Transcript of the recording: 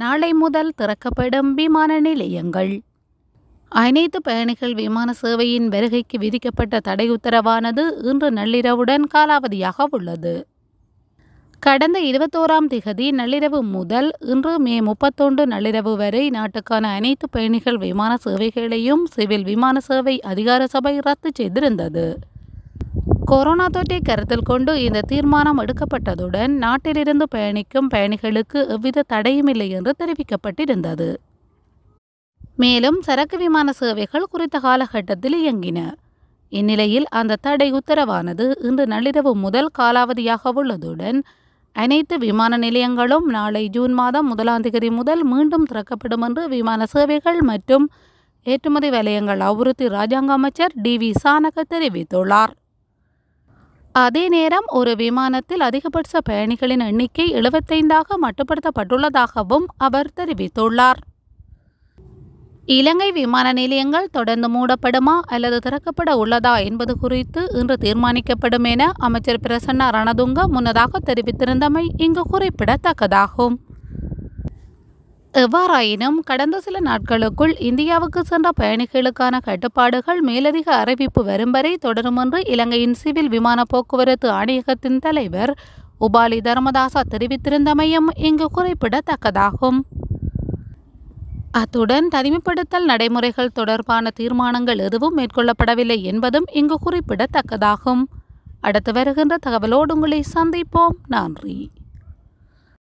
நாளை முதல் திறக்கப்படும் விமான நிலையங்கள் அனைத்து பயணிகள் விமான சேவையின் வருகைக்கு விதிக்கப்பட்ட தடை உத்தரவானது இன்று நள்ளிரவுடன் காலாவதியாக உள்ளது கடந்த இருபத்தோராம் திகதி நள்ளிரவு முதல் இன்று மே முப்பத்தொன்று நள்ளிரவு வரை நாட்டுக்கான அனைத்து பயணிகள் விமான சேவைகளையும் சிவில் விமான சேவை அதிகார சபை ரத்து செய்திருந்தது கொரோனா தொற்றை கருத்தில் கொண்டு இந்த தீர்மானம் எடுக்கப்பட்டதுடன் நாட்டிலிருந்து பயணிக்கும் பயணிகளுக்கு எவ்வித தடையும் இல்லை என்று தெரிவிக்கப்பட்டிருந்தது மேலும் சரக்கு விமான சேவைகள் குறித்த காலகட்டத்தில் இயங்கின இந்நிலையில் அந்த தடை உத்தரவானது இன்று நள்ளிரவு முதல் காலாவதியாக உள்ளதுடன் அனைத்து விமான நிலையங்களும் நாளை ஜூன் மாதம் முதலாம் தேதி முதல் மீண்டும் திறக்கப்படும் என்று விமான சேவைகள் மற்றும் ஏற்றுமதி வலயங்கள் அவுறுத்தி ராஜாங்க அமைச்சர் டி வி சானக தெரிவித்துள்ளார் அதே நேரம் ஒரு விமானத்தில் அதிகபட்ச பயணிகளின் எண்ணிக்கை எழுபத்தைந்தாக மட்டுப்படுத்தப்பட்டுள்ளதாகவும் அவர் தெரிவித்துள்ளார் இலங்கை விமான நிலையங்கள் தொடர்ந்து மூடப்படுமா அல்லது திறக்கப்பட உள்ளதா என்பது குறித்து இன்று தீர்மானிக்கப்படும் என அமைச்சர் பிரசன்ன ரணதுங்க முன்னதாக தெரிவித்திருந்தமை இங்கு குறிப்பிடத்தக்கதாகும் எவ்வாறாயினும் கடந்த சில நாட்களுக்குள் இந்தியாவுக்கு சென்ற பயணிகளுக்கான கட்டுப்பாடுகள் மேலதிக அறிவிப்பு வரும் வரை தொடரும் என்று இலங்கையின் சிவில் விமான போக்குவரத்து ஆணையகத்தின் தலைவர் உபாலி தர்மதாசா தெரிவித்திருந்தமையும் இங்கு குறிப்பிடத்தக்கதாகும் அத்துடன் தனிமைப்படுத்தல் நடைமுறைகள் தொடர்பான தீர்மானங்கள் எதுவும் மேற்கொள்ளப்படவில்லை என்பதும் இங்கு குறிப்பிடத்தக்கதாகும் அடுத்து வருகின்ற தகவலோடு உங்களை சந்திப்போம் நன்றி